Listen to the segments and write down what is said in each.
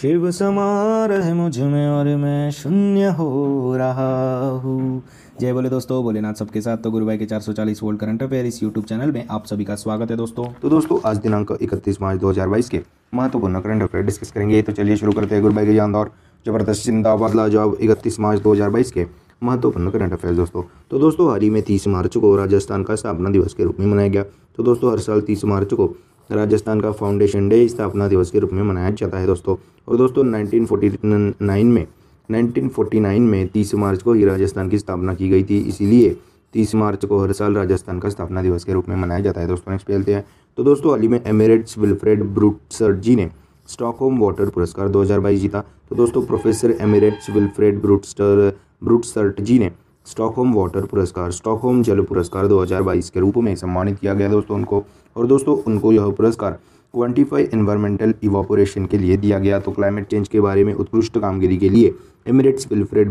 शिव समार है मुझ में और मैं शून्य हो रहा हूँ जय बोले दोस्तों भोलेनाथ सबके साथ तो गुरु भाई के 440 वोल्ट करंट अफेयर इस यूट्यूब चैनल में आप सभी का स्वागत है दोस्तों तो दोस्तों आज दिनांक 31 मार्च 2022 के महत्वपूर्ण तो करंट अफेयर डिस्कस करेंगे तो चलिए शुरू करते हैं गुरु भाई के दौर जबरदस्त बदला लाजवाब इकतीस मार्च दो के महत्वपूर्ण करंट अफेयर दोस्तों तो दोस्तों हाल ही में तीस मार्च को राजस्थान का स्थापना दिवस के रूप में मनाया गया तो दोस्तों हर साल तीस मार्च को राजस्थान का फाउंडेशन डे स्थापना दिवस के रूप में मनाया जाता है दोस्तों और दोस्तों नाइनटीन में 1949 में 30 मार्च को ही राजस्थान की स्थापना की गई थी इसीलिए 30 मार्च को हर साल राजस्थान का स्थापना दिवस के रूप में मनाया जाता है दोस्तों नेक्स्ट खेलते हैं तो दोस्तों हाल ही में एमिरेट्स विल्फ्रेड ब्रूटसर जी ने स्टॉकहोम वाटर पुरस्कार 2022 जीता तो दोस्तों प्रोफेसर एमिरेट्स विल्फ्रेड ब्रूटस्टर ब्रूटसर्ट जी ने स्टॉकहोम वाटर पुरस्कार स्टॉकहोम जल पुरस्कार 2022 के रूप में सम्मानित किया गया दोस्तों उनको और दोस्तों उनको यह पुरस्कार क्वान्टिफाई एनवायरमेंटल इवापोरेशन के लिए दिया गया तो क्लाइमेट चेंज के बारे में उत्कृष्ट कामगिरी के लिए एमिरेट्स विल्फ्रेड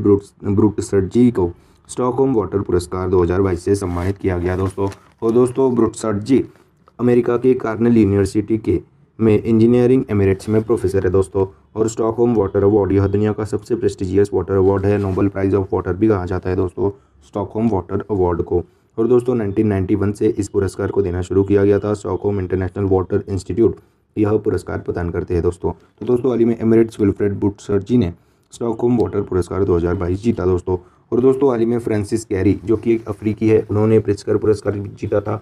ब्रूटसट जी को स्टॉकहोम वाटर पुरस्कार 2022 से सम्मानित किया गया दोस्तों और दोस्तों ब्रुटसर्ट जी अमेरिका के कार्नल यूनिवर्सिटी के में इंजीनियरिंग एमिरेट्स में प्रोफेसर है दोस्तों और स्टॉक होम वाटर अवार्ड यह दुनिया का सबसे प्रेस्टिजियस वाटर अवार्ड है नोबल प्राइज़ ऑफ वाटर भी कहा जाता है दोस्तों स्टॉक होम वाटर अवार्ड को और दोस्तों 1991 से इस पुरस्कार को देना शुरू किया गया था Stockholm international water institute यह पुरस्कार प्रदान करते हैं दोस्तों तो दोस्तों हाल ही में एमिरेट्स विल्फ्रेड बुटसर जी ने स्टॉक होम वाटर पुरस्कार दो जीता दोस्तों और दोस्तों हाल ही में फ्रांसिस कैरी जो कि एक अफ्रीकी है उन्होंने प्रिस्कर पुरस्कार जीता था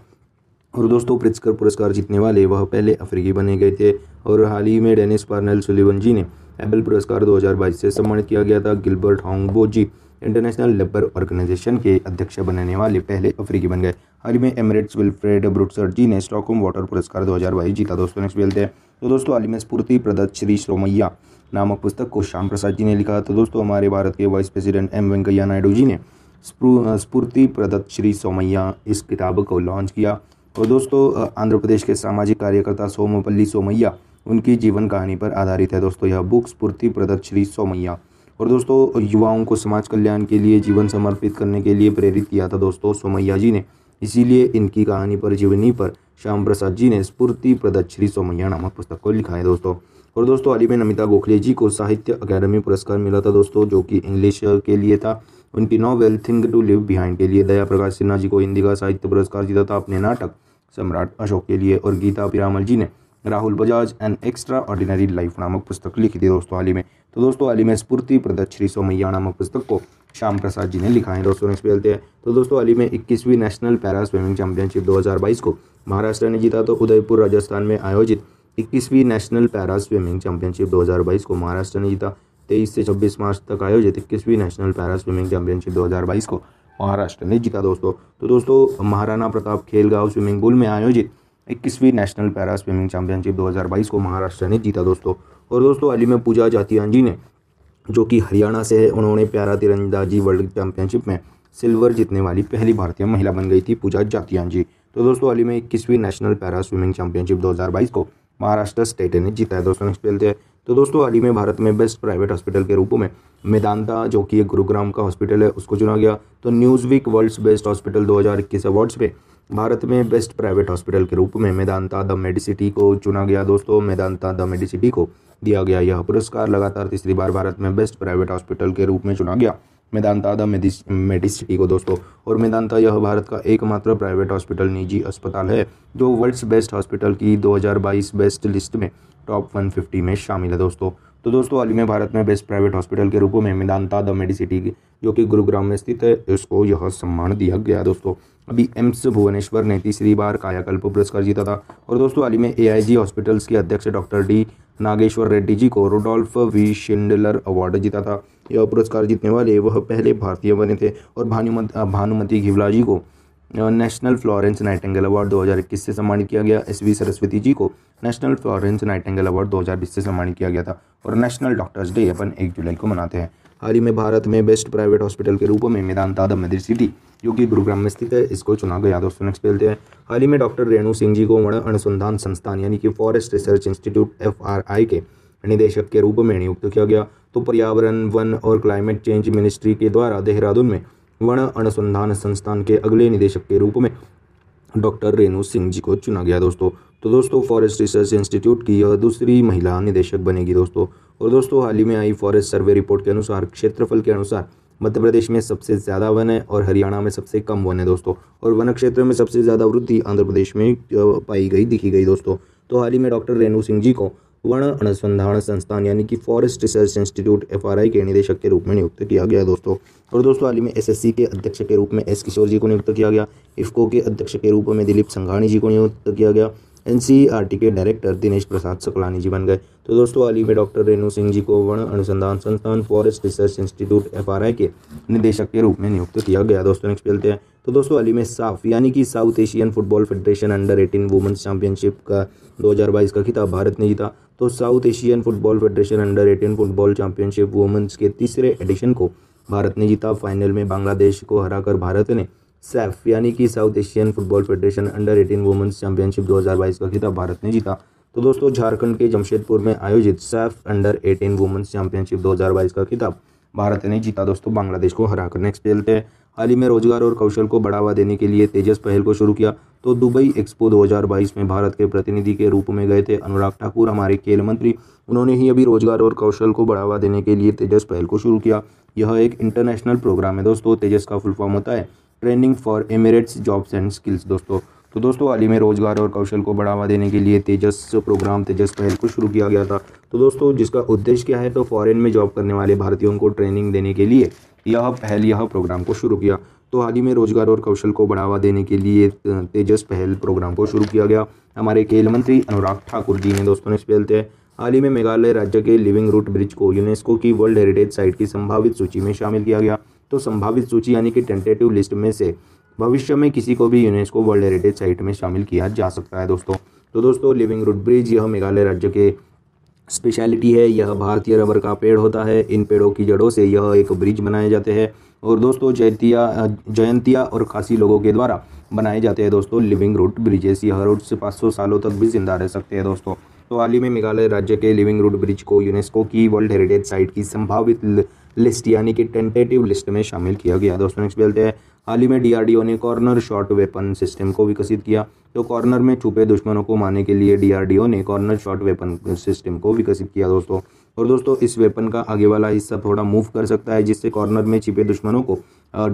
और दोस्तों प्रिस्कर पुरस्कार जीतने वाले वह पहले अफ्रीकी बने गए थे और हाल ही में डेनिस पार्नल सुलिवन जी ने एबल पुरस्कार 2022 से सम्मानित किया गया था Gilbert Houngbo ji international labour organisation के अध्यक्ष बनने वाले पहले अफ्रीकी बन गए हाल ही में एमरेट्स विल्फ्रेड ब्रुटसर जी ने स्टॉकहोम वाटर पुरस्कार 2022 जीता दोस्तों नेक्स्ट मिलते हैं तो दोस्तों हाल ही में स्फूर्ति प्रदत्त श्री श्रोमैया नामक पुस्तक को श्याम प्रसाद जी ने लिखा तो दोस्तों हमारे भारत के vice president M Venkaiah Naidu ji ने स्फूर्ति प्रदत्त श्री सोमैया इस किताब को लॉन्च किया और तो दोस्तों आंध्र प्रदेश के सामाजिक कार्यकर्ता सोमपल्ली सोमैया उनकी जीवन कहानी पर आधारित है दोस्तों यह बुक स्फूर्ति प्रदत्त श्री सोमैया और दोस्तों युवाओं को समाज कल्याण के लिए जीवन समर्पित करने के लिए प्रेरित किया था दोस्तों सोमैया जी ने इसीलिए इनकी कहानी पर जीवनी पर श्याम प्रसाद जी ने स्फूर्ति प्रदत्त श्री सोमैया नामक पुस्तक को लिखा है दोस्तों और दोस्तों अलीबेन अमिता गोखले जी को साहित्य अकादमी पुरस्कार मिला था दोस्तों जो कि इंग्लिश के लिए था उनकी novel thing to live behind के लिए दया प्रकाश सिन्हा जी को हिंदी का साहित्य पुरस्कार जीता था अपने नाटक सम्राट अशोक के लिए और गीता पिरामल जी ने Rahul Bajaj an extraordinary life नामक पुस्तक लिखी थी दोस्तों हाल ही में तो दोस्तों हाल ही में स्फूर्ति प्रदत्त श्री सोमैया नामक पुस्तक को श्याम प्रसाद जी ने लिखा है दोस्तों नेक्स्ट चलते हैं तो दोस्तों हाल ही में इक्कीसवीं नेशनल पैरा स्विमिंग चैंपियनशिप दो को महाराष्ट्र ने जीता तो उदयपुर राजस्थान में आयोजित इक्कीसवीं नेशनल पैरा स्विमिंग चैंपियनशिप दो को महाराष्ट्र ने जीता तेईस से छब्बीस मार्च तक आयोजित इक्कीसवीं नेशनल पैरा स्विमिंग चैंपियनशिप दो को महाराष्ट्र ने जीता दोस्तों तो दोस्तों महाराणा प्रताप खेलगांव स्विमिंग पूल में आयोजित इक्कीसवीं नेशनल पैरा स्विमिंग चैंपियनशिप 2022 को महाराष्ट्र ने जीता दोस्तों और दोस्तों अली में पूजा जातियान जी ने जो कि हरियाणा से है उन्होंने प्यारा तिरंदाजी वर्ल्ड चैंपियनशिप में सिल्वर जीतने वाली पहली भारतीय महिला बन गई थी पूजा जातियान जी तो दोस्तों अली में इक्कीसवीं नेशनल पैरा स्विमिंग चैंपियनशिप दो को महाराष्ट्र स्टेट ने जीता है दोस्तों नेक्स्ट खेलते हैं तो दोस्तों हाल ही में भारत में बेस्ट प्राइवेट हॉस्पिटल के रूप में मेदांता जो कि एक गुरुग्राम का हॉस्पिटल है उसको चुना गया तो Newsweek world's best hospital 2021 awards में भारत में बेस्ट प्राइवेट हॉस्पिटल के रूप में मेदांता द मेडिसिटी को चुना गया दोस्तों मेदांता द मेडिसिटी को दिया गया यह पुरस्कार लगातार तीसरी बार भारत में बेस्ट प्राइवेट हॉस्पिटल के रूप में चुना गया मेदांता द मेडिसिटी को दोस्तों और मेदांता यह भारत का एकमात्र प्राइवेट हॉस्पिटल निजी अस्पताल है जो वर्ल्ड्स बेस्ट हॉस्पिटल की 2022 बेस्ट लिस्ट में टॉप 150 में शामिल है दोस्तों तो दोस्तों हाल ही में भारत में बेस्ट प्राइवेट हॉस्पिटल के रूप में मेदांता द मेडिसिटी जो कि गुरुग्राम में स्थित है उसको यह सम्मान दिया गया दोस्तों अभी एम्स भुवनेश्वर ने तीसरी बार कायाकल्प पुरस्कार जीता था और दोस्तों हाल ही में एआईजी हॉस्पिटल्स के अध्यक्ष डॉक्टर डी नागेश्वर रेड्डी जी को रोडोल्फ वी शिंडलर अवार्ड जीता था यह पुरस्कार जीतने वाले वह पहले भारतीय बने थे और भानुमत भानुमती घिवला जी को नेशनल फ्लोरेंस नाइटेंगल अवार्ड 2021 से सम्मानित किया गया एस वी सरस्वती जी को नेशनल फ्लोरेंस नाइटेंगल अवार्ड 2020 से सम्मानित किया गया था और नेशनल डॉक्टर्स डे अपन एक जुलाई को मनाते हैं हाल ही में भारत में बेस्ट प्राइवेट हॉस्पिटल के रूप में मेदांता द मदिर सिटी जो कि गुरुग्राम में स्थित है इसको चुना गया दोस्तों नेक्स्ट खेलते हैं हाल ही में डॉक्टर रेणु सिंह जी को वर्ण अनुसंधान संस्थान यानी कि फॉरेस्ट रिसर्च इंस्टीट्यूट एफ के निदेशक के रूप में नियुक्त किया गया तो पर्यावरण वन और क्लाइमेट चेंज मिनिस्ट्री के द्वारा देहरादून में वन अनुसंधान संस्थान के अगले निदेशक के रूप में डॉक्टर रेणु सिंह जी को चुना गया दोस्तों तो दोस्तों फॉरेस्ट रिसर्च इंस्टीट्यूट की यह दूसरी महिला निदेशक बनेगी दोस्तों और दोस्तों हाल ही में आई फॉरेस्ट सर्वे रिपोर्ट के अनुसार क्षेत्रफल के अनुसार मध्य प्रदेश में सबसे ज़्यादा वन है और हरियाणा में सबसे कम वन है दोस्तों और वन क्षेत्र में सबसे ज़्यादा वृद्धि आंध्र प्रदेश में पाई गई दिखी गई दोस्तों तो हाल ही में डॉक्टर रेणु सिंह जी को वर्ण अनुसंधान संस्थान यानी कि फॉरेस्ट रिसर्च इंस्टीट्यूट एफ के निदेशक के रूप में नियुक्त किया गया दोस्तों और दोस्तों हाल ही में एस के अध्यक्ष के रूप में एस किशोर जी को नियुक्त किया गया इफ्को के अध्यक्ष के रूप में दिलीप संघानी जी को नियुक्त किया गया टी के डायरेक्टर दिनेश प्रसाद सकलानी जी बन गए तो दोस्तों अली में डॉक्टर रेणु सिंह जी को वन अनुसंधान संस्थान फॉरेस्ट रिसर्च इंस्टीट्यूट एफ के निदेशक के रूप में नियुक्त किया गया दोस्तों नेक्स्ट खेलते हैं तो दोस्तों अली में साफ यानी कि South Asian football federation under eighteen women's championship का बाईस का खिताब भारत ने जीता तो South Asian football federation under eighteen football championship women's के तीसरे एडिशन को भारत ने जीता फाइनल में बांग्लादेश को हराकर भारत ने सैफ यानी कि South Asian football federation under eighteen women's championship 2022 का खिताब भारत ने जीता तो दोस्तों झारखंड के जमशेदपुर में आयोजित SAFF under eighteen women's championship 2022 का खिताब भारत ने जीता दोस्तों बांग्लादेश को हरा कर नेक्स्ट खेलते हैं हाल ही में रोजगार और कौशल को बढ़ावा देने के लिए तेजस पहल को शुरू किया तो दुबई एक्सपो 2022 में भारत के प्रतिनिधि के रूप में गए थे अनुराग ठाकुर हमारे खेल मंत्री उन्होंने ही अभी रोजगार और कौशल को बढ़ावा देने के लिए तेजस पहल को शुरू किया यह एक इंटरनेशनल प्रोग्राम है दोस्तों तेजस का फुल फॉर्म होता है training for Emirates jobs and skills दोस्तों तो दोस्तों हाल ही में रोजगार और कौशल को बढ़ावा देने के लिए तेजस प्रोग्राम तेजस पहल को शुरू किया गया था तो दोस्तों जिसका उद्देश्य क्या है तो फॉरेन में जॉब करने वाले भारतीयों को ट्रेनिंग देने के लिए यह पहल यह प्रोग्राम को शुरू किया तो हाल ही में रोजगार और कौशल को बढ़ावा देने के लिए तेजस पहल प्रोग्राम को शुरू किया गया हमारे खेल मंत्री अनुराग ठाकुर जी ने दोस्तों ने इस पहल से हाल ही में मेघालय राज्य के लिविंग रूट ब्रिज को यूनेस्को की वर्ल्ड हेरिटेज साइट की संभावित सूची में शामिल किया गया तो संभावित सूची यानी कि टेंटेटिव लिस्ट में से भविष्य में किसी को भी यूनेस्को वर्ल्ड हेरिटेज साइट में शामिल किया जा सकता है दोस्तों तो दोस्तों लिविंग रूट ब्रिज यह मेघालय राज्य के स्पेशलिटी है यह भारतीय रबर का पेड़ होता है इन पेड़ों की जड़ों से यह एक ब्रिज बनाए जाते हैं और दोस्तों जयंतिया जयंतिया और खासी लोगों के द्वारा बनाए जाते हैं दोस्तों लिविंग रूट ब्रिजेस यह रूट से सौ सालों तक भी जिंदा रह सकते हैं दोस्तों तो हाल ही में मेघालय राज्य के लिविंग रूट ब्रिज को यूनेस्को की वर्ल्ड हेरिटेज साइट की संभावित लिस्ट यानी कि टेंटेटिव लिस्ट में शामिल किया गया दोस्तों नेक्स्ट बोलते हैं हाल ही में डीआरडीओ ने कॉर्नर शॉट वेपन सिस्टम को विकसित किया तो कॉर्नर में छुपे दुश्मनों को मारने के लिए डीआरडीओ ने कॉर्नर शॉट वेपन सिस्टम को विकसित किया दोस्तों और दोस्तों इस वेपन का आगे वाला हिस्सा थोड़ा मूव कर सकता है जिससे कॉर्नर में छिपे दुश्मनों को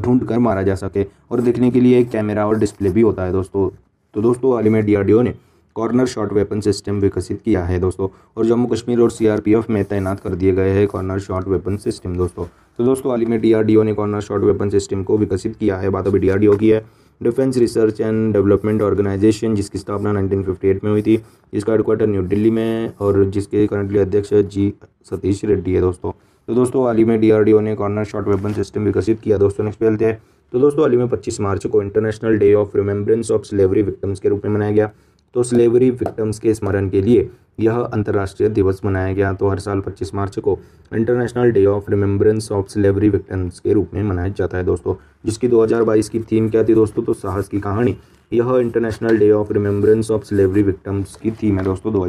ढूंढ कर मारा जा सके और देखने के लिए एक कैमरा और डिस्प्ले भी होता है दोस्तों तो दोस्तों हाल ही में डी ने कॉर्नर शॉट वेपन सिस्टम विकसित किया है दोस्तों और जम्मू कश्मीर और सीआरपीएफ में तैनात कर दिए गए हैं कॉर्नर शॉट वेपन सिस्टम दोस्तों तो दोस्तों हाल ही में डीआरडीओ ने कॉर्नर शॉट वेपन सिस्टम को विकसित किया है बात अभी डीआरडीओ की है defence research and development organisation जिसकी स्थापना नाइनटीन में हुई थी जिसका हेडक्वार्टर न्यू दिल्ली में और जिसके करंटली अध्यक्ष जी सतीश रेड्डी है दोस्तों तो दोस्तों हाल ही में डी ने कॉर्नर शॉट वेपन सिस्टम विकसित किया दोस्तों नेक्स्ट पहलते हैं तो दोस्तों हाल ही में पच्चीस मार्च को international day of remembrance of slavery victims के रूप में मनाया गया तो स्लेवरी विक्टम्स के स्मरण के लिए यह अंतर्राष्ट्रीय दिवस मनाया गया तो हर साल 25 मार्च को international day of remembrance of slavery victims के रूप में मनाया जाता है दोस्तों जिसकी 2022 की थीम क्या थी दोस्तों तो साहस की कहानी यह international day of remembrance of slavery victims की थीम है दोस्तों दो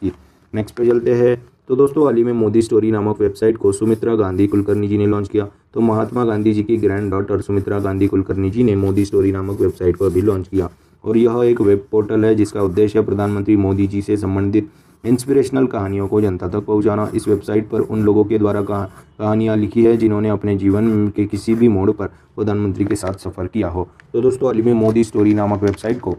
की नेक्स्ट पे चलते हैं तो दोस्तों हाल ही में मोदी स्टोरी नामक वेबसाइट को सुमित्रा गांधी कुलकर्णी जी ने लॉन्च किया तो महात्मा गांधी जी की ग्रैंड डॉटर सुमित्रा गांधी कुलकर्णी जी ने मोदी स्टोरी नामक वेबसाइट को अभी लॉन्च किया और यह एक वेब पोर्टल है जिसका उद्देश्य प्रधानमंत्री मोदी जी से संबंधित इंस्पिरेशनल कहानियों को जनता तक पहुंचाना इस वेबसाइट पर उन लोगों के द्वारा कहानियां लिखी है जिन्होंने अपने जीवन के किसी भी मोड़ पर प्रधानमंत्री के साथ सफ़र किया हो तो दोस्तों अली में मोदी स्टोरी नामक वेबसाइट को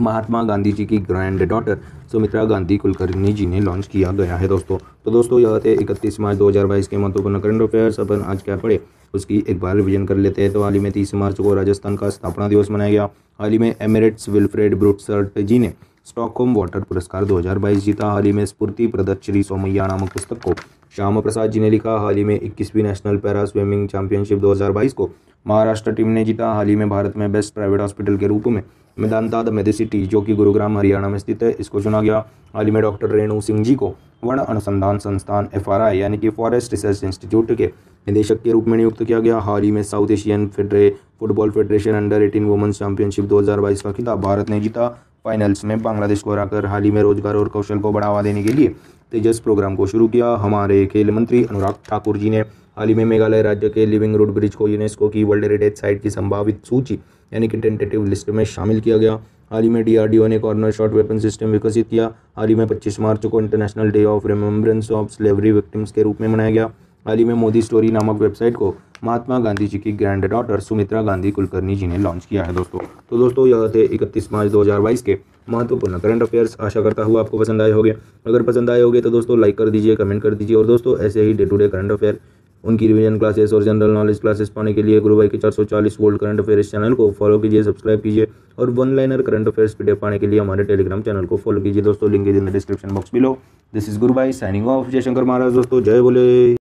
महात्मा गांधी जी की ग्रैंड डॉटर सुमित्रा गांधी कुलकर्णी जी ने लॉन्च किया गया है दोस्तों तो दोस्तों यह थे इकतीस मार्च दो के महत्वपूर्ण करंट अफेयर्स अपन आज क्या पढ़े उसकी एक बार रिविजन कर लेते हैं तो हाल ही में तीस मार्च को राजस्थान का स्थापना दिवस मनाया गया हाल ही में एमिरेट्स विल्फ्रेड ब्रुटसर्ट जी ने स्टॉकहोम वाटर पुरस्कार 2022 जीता हाल ही में स्फूर्ति प्रदत्त श्री सोमैया नामक पुस्तक को श्यामा प्रसाद जी ने लिखा हाल ही में इक्कीसवीं नेशनल पैरा स्विमिंग चैंपियनशिप 2022 को महाराष्ट्र टीम ने जीता हाल ही में भारत में बेस्ट प्राइवेट हॉस्पिटल के रूप में मेदांताद मेदिसिटी जो कि गुरुग्राम हरियाणा में स्थित है इसको चुना गया हाल ही में डॉक्टर रेणु सिंह जी को वन अनुसंधान संस्थान एफ यानी कि फॉरेस्ट रिसर्च इंस्टीट्यूट के निदेशक के रूप में नियुक्त किया गया हाल ही में साउथ एशियन फेडरे football federation under eighteen women's championship दो का खिताब भारत ने जीता फाइनल्स में बांग्लादेश को हराकर हाल ही में रोजगार और कौशल को बढ़ावा देने के लिए तेजस प्रोग्राम को शुरू किया हमारे खेल मंत्री अनुराग ठाकुर जी ने हाल ही में मेघालय राज्य के लिविंग रोड ब्रिज को यूनेस्को की वर्ल्ड हेरिटेज साइट की संभावित सूची यानी कि टेंटेटिव लिस्ट में शामिल किया गया हाल ही में डीआरडीओ ने कॉर्नर शॉट वेपन सिस्टम विकसित किया हाल ही में 25 मार्च को international day of remembrance of slavery victims के रूप में मनाया गया हाल ही में मोदी स्टोरी नामक वेबसाइट को महात्मा गांधी जी की ग्रैंड डॉटर सुमित्रा गांधी कुलकर्णी जी ने लॉन्च किया है दोस्तों तो दोस्तों यह थे इकतीस मार्च 2022 के महत्वपूर्ण करंट अफेयर्स आशा करता हूँ आपको पसंद आए होंगे अगर पसंद आए होंगे तो दोस्तों लाइक कर दीजिए कमेंट कर दीजिए और दोस्तों ऐसे ही day to day current affair उनकी रिविजन क्लासेस और जनरल नॉलेज क्लासेस पाने के लिए गुरु भाई के 440 वोल्ट करंट अफेयर्स चैनल को फॉलो कीजिए सब्सक्राइब कीजिए और one liner current affairs PDF पाने के लिए हमारे टेलीग्राम चैनल को फॉलो कीजिए दोस्तों link is in the description box below this is Guru signing off Jaishankar Maharaj दोस्तों जय बोले